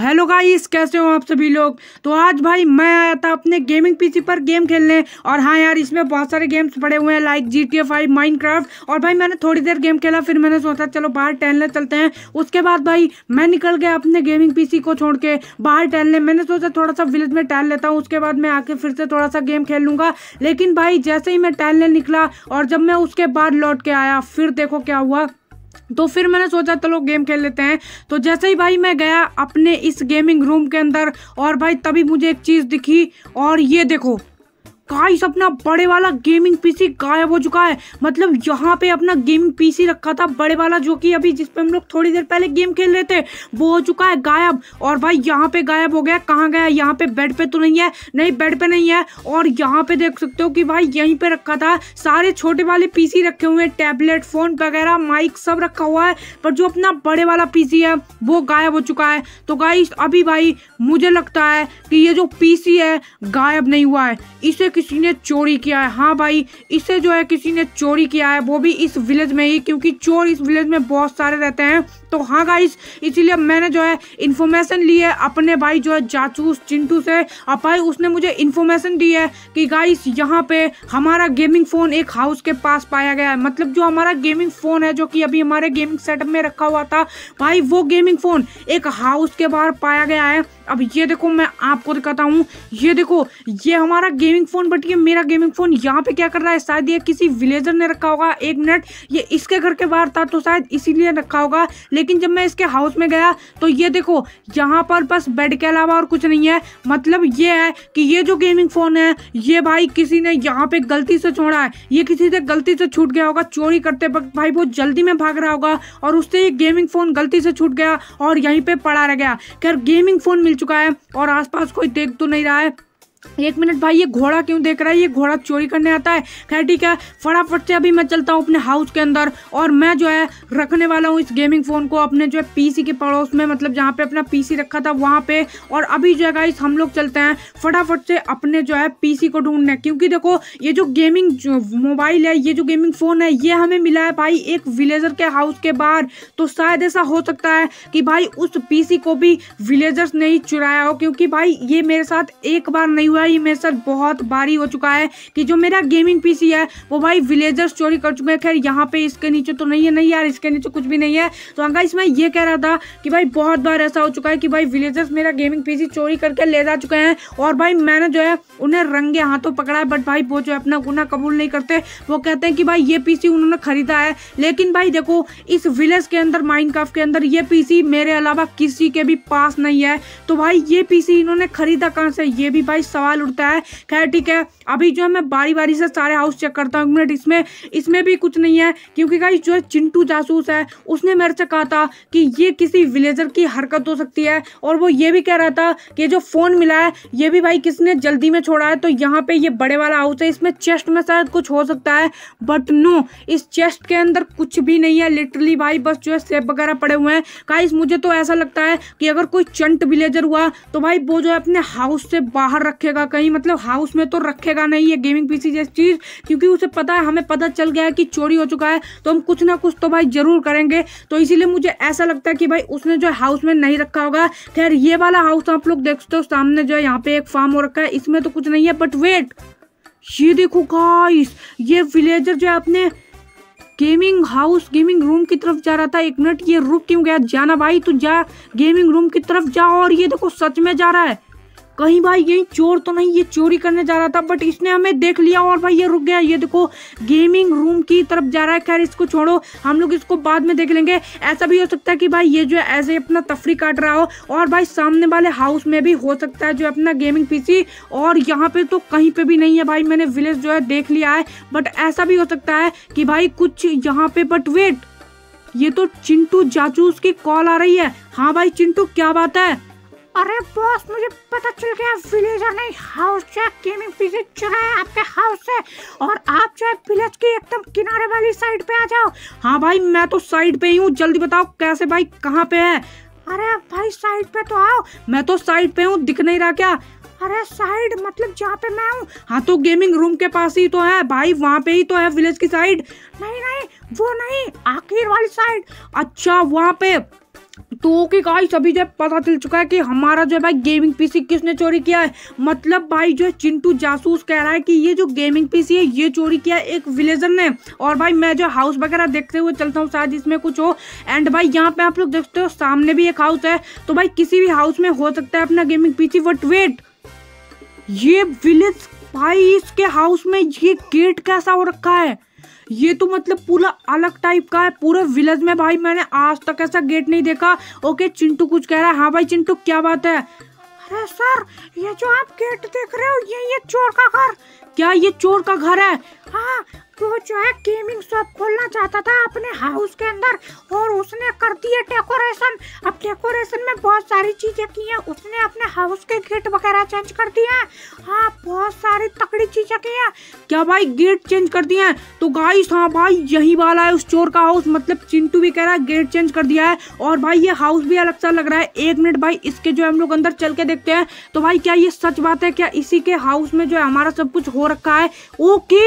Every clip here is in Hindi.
हेलो गाइस कैसे हो आप सभी लोग तो आज भाई मैं आया था अपने गेमिंग पीसी पर गेम खेलने और हाँ यार इसमें बहुत सारे गेम्स पड़े हुए हैं like G T A five craft और भाई मैंने थोड़ी देर गेम खेला फिर मैंने सोचा चलो बाहर टहलने चलते हैं उसके बाद भाई मैं निकल गया अपने गेमिंग पी को छोड़ के बाहर टहलने मैंने सोचा थोड़ा सा विलेज में टहल लेता हूँ उसके बाद मैं आके फिर से थोड़ा सा गेम खेल लूँगा लेकिन भाई जैसे ही मैं टहलने निकला और जब मैं उसके बाद लौट के आया फिर देखो क्या हुआ तो फिर मैंने सोचा चलो गेम खेल लेते हैं तो जैसे ही भाई मैं गया अपने इस गेमिंग रूम के अंदर और भाई तभी मुझे एक चीज़ दिखी और ये देखो गाइस अपना बड़े वाला गेमिंग पीसी गायब हो चुका है मतलब यहाँ पे अपना गेमिंग पीसी रखा था बड़े वाला जो कि अभी जिस पे हम लोग थोड़ी देर पहले गेम खेल रहे थे वो हो चुका है गायब और भाई यहाँ पे गायब हो गया कहाँ गया यहाँ पे बेड पे तो नहीं है नहीं बेड पे नहीं है और यहाँ पे देख सकते हो कि भाई यहीं पे रखा था सारे छोटे वाले पी रखे हुए हैं टैबलेट फोन वगैरह माइक सब रखा हुआ है पर जो अपना बड़े वाला पी है वो गायब हो चुका है तो गाइस अभी भाई मुझे लगता है कि ये जो पी है गायब नहीं हुआ है इसे किसी ने चोरी किया है हाँ भाई इसे जो है किसी ने चोरी किया है वो भी इस विलेज में ही क्योंकि चोर इस विलेज में बहुत सारे रहते हैं तो हाँ गाइस इसीलिए मैंने जो है इन्फॉर्मेशन ली है अपने भाई जो है जाचूस चिंटू से और भाई उसने मुझे इन्फॉर्मेशन दी है कि गाइस यहाँ पे हमारा गेमिंग फ़ोन एक हाउस के पास पाया गया है मतलब जो हमारा गेमिंग फ़ोन है जो कि अभी हमारे गेमिंग सेटअप में रखा हुआ था भाई वो गेमिंग फ़ोन एक हाउस के बाहर पाया गया है अब ये देखो मैं आपको दिखाता हूँ ये देखो ये हमारा गेमिंग फ़ोन बट ये मेरा गेमिंग फ़ोन यहाँ पे क्या कर रहा है शायद ये किसी विलेजर ने रखा होगा एक मिनट ये इसके घर के बाहर था तो शायद इसीलिए रखा होगा लेकिन जब मैं इसके हाउस में गया तो ये देखो यहाँ पर बस बेड के अलावा और कुछ नहीं है मतलब ये है कि ये जो गेमिंग फ़ोन है ये भाई किसी ने यहाँ पे गलती से छोड़ा है ये किसी से गलती से छूट गया होगा चोरी करते वक्त भाई बहुत जल्दी में भाग रहा होगा और उससे ये गेमिंग फ़ोन गलती से छूट गया और यहीं पर पड़ा रह गया खैर गेमिंग फ़ोन मिल चुका है और आसपास कोई देख तो नहीं रहा है एक मिनट भाई ये घोड़ा क्यों देख रहा है ये घोड़ा चोरी करने आता है खैर ठीक है फटाफट से अभी मैं चलता हूँ अपने हाउस के अंदर और मैं जो है रखने वाला हूँ इस गेमिंग फ़ोन को अपने जो है पीसी के पड़ोस में मतलब जहाँ पे अपना पीसी रखा था वहाँ पे और अभी जो है गाइस हम लोग चलते हैं फटाफट से अपने जो है पीसी को ढूंढने क्योंकि देखो ये जो गेमिंग मोबाइल है ये जो गेमिंग फ़ोन है ये हमें मिला है भाई एक विलेजर के हाउस के बाहर तो शायद ऐसा हो सकता है कि भाई उस पी को भी विलेजर्स ने ही चुराया हो क्योंकि भाई ये मेरे साथ एक बार नहीं हुआ ये मेरे साथ बहुत भारी हो चुका है कि जो मेरा गेमिंग पीसी है वो भाई विलेजर्स चोरी कर चुके हैं खैर यहाँ पे इसके नीचे तो नहीं है नहीं यार इसके नीचे कुछ भी नहीं है तो अंका इसमें ये कह रहा था कि भाई बहुत बार ऐसा हो चुका है कि भाई विलेजर्स मेरा गेमिंग पी चोरी करके ले जा चुके हैं और भाई मैंने जो है उन्हें रंगे हाथों पकड़ा है बट भाई वो जो अपना गुना कबूल नहीं करते वो कहते हैं कि भाई ये पी उन्होंने खरीदा है लेकिन भाई देखो इस विलेज के अंदर माइनक्राफ्ट के अंदर ये पी मेरे अलावा किसी के भी पास नहीं है तो भाई ये पीसी इन्होंने खरीदा कहां से ये भी भाई सवाल उठता है खैर ठीक है अभी जो है मैं बारी बारी से सारे हाउस चेक करता हूँ मिनट इसमें इसमें भी कुछ नहीं है क्योंकि गाइस जो है चिंटू जासूस है उसने मेरे से कहा था कि ये किसी विलेजर की हरकत हो सकती है और वो ये भी कह रहा था कि जो फ़ोन मिला है ये भी भाई किसने जल्दी में छोड़ा है तो यहाँ पे ये बड़े वाला हाउस है इसमें चेस्ट में शायद कुछ हो सकता है बट नो इस चेस्ट के अंदर कुछ भी नहीं है लिटरली भाई बस जो है सेब वगैरह पड़े हुए हैं गाइस मुझे तो ऐसा लगता है कि अगर कोई चंट विलेजर हुआ तो भाई वो जो है अपने हाउस से बाहर रखे रखेगा कहीं मतलब हाउस में तो रखेगा नहीं ये गेमिंग पीसी जैसी चीज़ क्योंकि उसे पता है हमें पता चल गया है कि चोरी हो चुका है तो हम कुछ ना कुछ तो भाई ज़रूर करेंगे तो इसीलिए मुझे ऐसा लगता है कि भाई उसने जो हाउस में नहीं रखा होगा खैर ये वाला हाउस तो आप लोग देख सकते हो सामने जो है यहाँ पे एक फार्म हो रखा है इसमें तो कुछ नहीं है बट वेट ये देखो गाइस ये विलेजर जो है अपने गेमिंग हाउस गेमिंग रूम की तरफ जा रहा था एक मिनट ये रुक क्यों गया जाना भाई तू जा गेमिंग रूम की तरफ जा और ये देखो सच में जा रहा है कहीं भाई यही चोर तो नहीं ये चोरी करने जा रहा था बट इसने हमें देख लिया और भाई ये रुक गया ये देखो गेमिंग रूम की तरफ जा रहा है खैर इसको छोड़ो हम लोग इसको बाद में देख लेंगे ऐसा भी हो सकता है कि भाई ये जो है ऐसे अपना तफरी काट रहा हो और भाई सामने वाले हाउस में भी हो सकता है जो अपना गेमिंग पीसी और यहाँ पे तो कहीं पे भी नहीं है भाई मैंने विलेज जो है देख लिया है बट ऐसा भी हो सकता है कि भाई कुछ यहाँ पे बट वेट ये तो चिंटू जाचूस की कॉल आ रही है हाँ भाई चिंटू क्या बात है अरे बॉस मुझे पता चल गया विलेजर ने हाउस चेक गेमिंग पीसी चला है आपके हाउस से और आप जो है विलेज के एकदम किनारे वाली साइड पे आ जाओ हाँ भाई मैं तो साइड पे ही हूँ जल्दी बताओ कैसे भाई कहाँ पे है अरे भाई साइड पे तो आओ मैं तो साइड पे हूँ दिख नहीं रहा क्या अरे साइड मतलब जहाँ पे मैं हूँ हाँ तो गेमिंग रूम के पास ही तो है भाई वहाँ पे ही तो है विलेज की साइड नहीं नहीं वो नहीं आखिर वाली साइड अच्छा वहाँ पे तो ओके गाइस अभी जो पता चल चुका है कि हमारा जो है भाई गेमिंग पीसी किसने चोरी किया है मतलब भाई जो है चिंटू जासूस कह रहा है कि ये जो गेमिंग पीसी है ये चोरी किया है एक विलेजर ने और भाई मैं जो हाउस वगैरह देखते हुए चलता हूँ शायद इसमें कुछ हो एंड भाई यहाँ पे आप लोग देखते हो सामने भी एक हाउस है तो भाई किसी भी हाउस में हो सकता है अपना गेमिंग पीसी बट वेट ये विलेज भाई इसके हाउस में ये गेट कैसा हो रखा है ये तो मतलब पूरा अलग टाइप का है पूरे विलेज में भाई मैंने आज तक ऐसा गेट नहीं देखा ओके चिंटू कुछ कह रहा है हाँ भाई चिंटू क्या बात है अरे सर ये जो आप गेट देख रहे हो ये ये चोर का घर क्या ये चोर का घर है हाँ वो जो है गेमिंग शॉप खोलना चाहता था अपने हाउस के अंदर और उसने कर दिए डेकोरेशन अब डेकोरेशन में बहुत सारी चीज़ें की हैं उसने अपने हाउस के गेट वगैरह चेंज कर दिए हैं हाँ बहुत सारी तकड़ी चीज़ें की हैं क्या भाई गेट चेंज कर दिए हैं तो गाइस हाँ भाई यही वाला है उस चोर का हाउस मतलब चिंटू भी कह रहा है गेट चेंज कर दिया है और भाई ये हाउस भी अलग सा लग रहा है एक मिनट भाई इसके जो हम लोग अंदर चल के देखते हैं तो भाई क्या ये सच बात है क्या इसी के हाउस में जो है हमारा सब कुछ हो रखा है ओके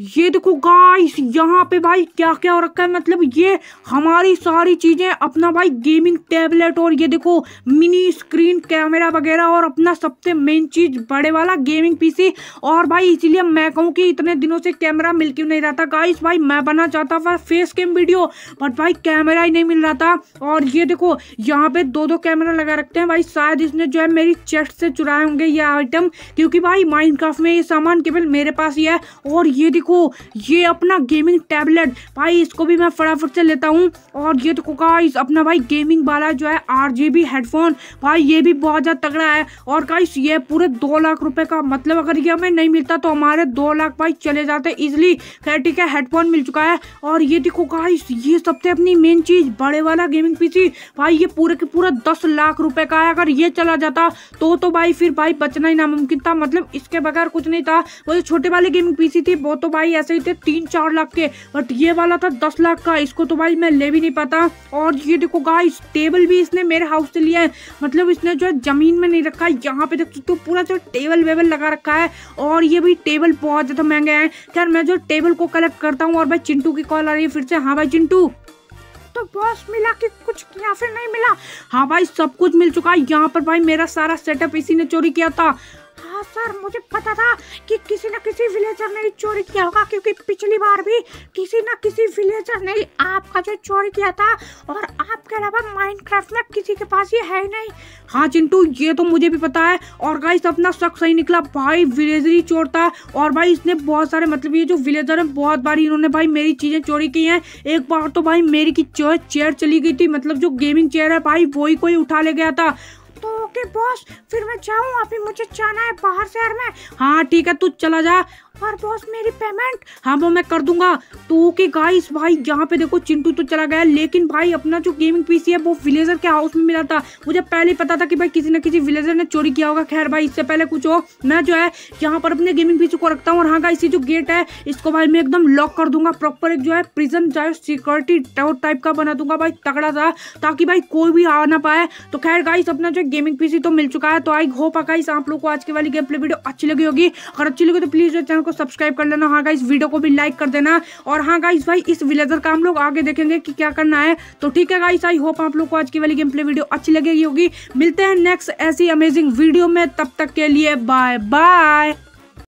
ये देखो गाइस यहाँ पे भाई क्या क्या हो रखा है मतलब ये हमारी सारी चीज़ें अपना भाई गेमिंग टैबलेट और ये देखो मिनी स्क्रीन कैमरा वगैरह और अपना सबसे मेन चीज़ बड़े वाला गेमिंग पीसी और भाई इसीलिए मैं कहूँ कि इतने दिनों से कैमरा मिल क्यों नहीं रहा था गाइस भाई मैं बना चाहता था फेस कैम वीडियो बट भाई कैमरा ही नहीं मिल रहा था और ये देखो यहाँ पे दो दो कैमरा लगा रखते हैं भाई शायद इसने जो है मेरी चेस्ट से चुराए होंगे ये आइटम क्योंकि भाई माइंड में ये सामान केवल मेरे पास ही है और ये देखो देखो ये अपना गेमिंग टैबलेट भाई इसको भी मैं फटाफट से लेता हूँ और ये देखो गाइस अपना भाई गेमिंग वाला जो है आर हेडफोन भाई ये भी बहुत ज़्यादा तगड़ा है और गाइस ये पूरे दो लाख रुपये का मतलब अगर ये हमें नहीं मिलता तो हमारे दो लाख भाई चले जाते ईजिली खैर ठीक है हेडफोन मिल चुका है और ये देखो गाइस ये सबसे अपनी मेन चीज़ बड़े वाला गेमिंग पीसी भाई ये पूरे के पूरा दस लाख रुपए का है अगर ये चला जाता तो तो भाई फिर भाई बचना ही नामुमकिन था मतलब इसके बगैर कुछ नहीं था वो जो छोटे वाली गेमिंग पीसी थी वो तो भाई ऐसे ही थे तीन चार लाख के बट ये वाला था दस लाख का इसको तो भाई मैं ले भी नहीं पाता और ये देखो गाइस टेबल भी इसने मेरे हाउस से लिया है मतलब इसने जो है ज़मीन में नहीं रखा है यहाँ पे देख सकते हो तो पूरा जो टेबल वेबल लगा रखा है और ये भी टेबल बहुत ज़्यादा महंगे हैं खैर मैं जो टेबल को कलेक्ट करता हूँ और भाई चिंटू की कॉल आ रही है फिर से हाँ भाई चिंटू तो बॉस मिला कि कुछ या फिर नहीं मिला हाँ भाई सब कुछ मिल चुका है यहाँ पर भाई मेरा सारा सेटअप इसी ने चोरी किया था हाँ सर मुझे पता था कि किसी न किसी विलेजर ने चोरी किया होगा क्योंकि पिछली बार भी किसी न किसी विलेजर ने आपका जो चोरी किया था और आपके अलावा माइनक्राफ्ट में किसी के पास ये है ही नहीं हाँ चिंटू ये तो मुझे भी पता है और गाइस अपना शक सही निकला भाई विलेजर ही चोर था और भाई इसने बहुत सारे मतलब ये जो विलेजर है बहुत बार इन्होंने भाई मेरी चीज़ें चोरी की हैं एक बार तो भाई मेरी की चेयर चली गई थी मतलब जो गेमिंग चेयर है भाई वही कोई उठा ले गया था ओके बॉस फिर मैं जाऊँ अभी मुझे जाना है बाहर शहर में हाँ ठीक है तू चला जा और बॉस मेरी पेमेंट हाँ वो मैं कर दूंगा तो ओके गाइस भाई यहाँ पे देखो चिंटू तो चला गया लेकिन भाई अपना जो गेमिंग पीसी है वो विलेजर के हाउस में मिला था मुझे पहले पता था कि भाई किसी ना किसी विलेजर ने चोरी किया होगा खैर भाई इससे पहले कुछ हो मैं जो है यहाँ पर अपने गेमिंग पीसी को रखता हूँ और हाँ गाइस जो गेट है इसको भाई मैं एकदम लॉक कर दूंगा प्रॉपर एक जो है प्रिजन जो सिक्योरिटी टावर टाइप का बना दूंगा भाई तगड़ा सा ताकि भाई कोई भी आ ना पाए तो खैर गाइस अपना जो गेमिंग पीसी तो मिल चुका है तो आई होप गाइस आप लोग को आज की वाली गेम प्ले वीडियो अच्छी लगी होगी अगर अच्छी लगी तो प्लीज़ चैनल को सब्सक्राइब कर लेना हाँ गाइस वीडियो को भी लाइक कर देना और हाँ गाइस भाई इस विलेजर का हम लोग आगे देखेंगे कि क्या करना है तो ठीक है गाइस आई होप आप लोग को आज की वाली गेम प्ले वीडियो अच्छी लगेगी होगी मिलते हैं नेक्स्ट ऐसी अमेजिंग वीडियो में तब तक के लिए बाय बाय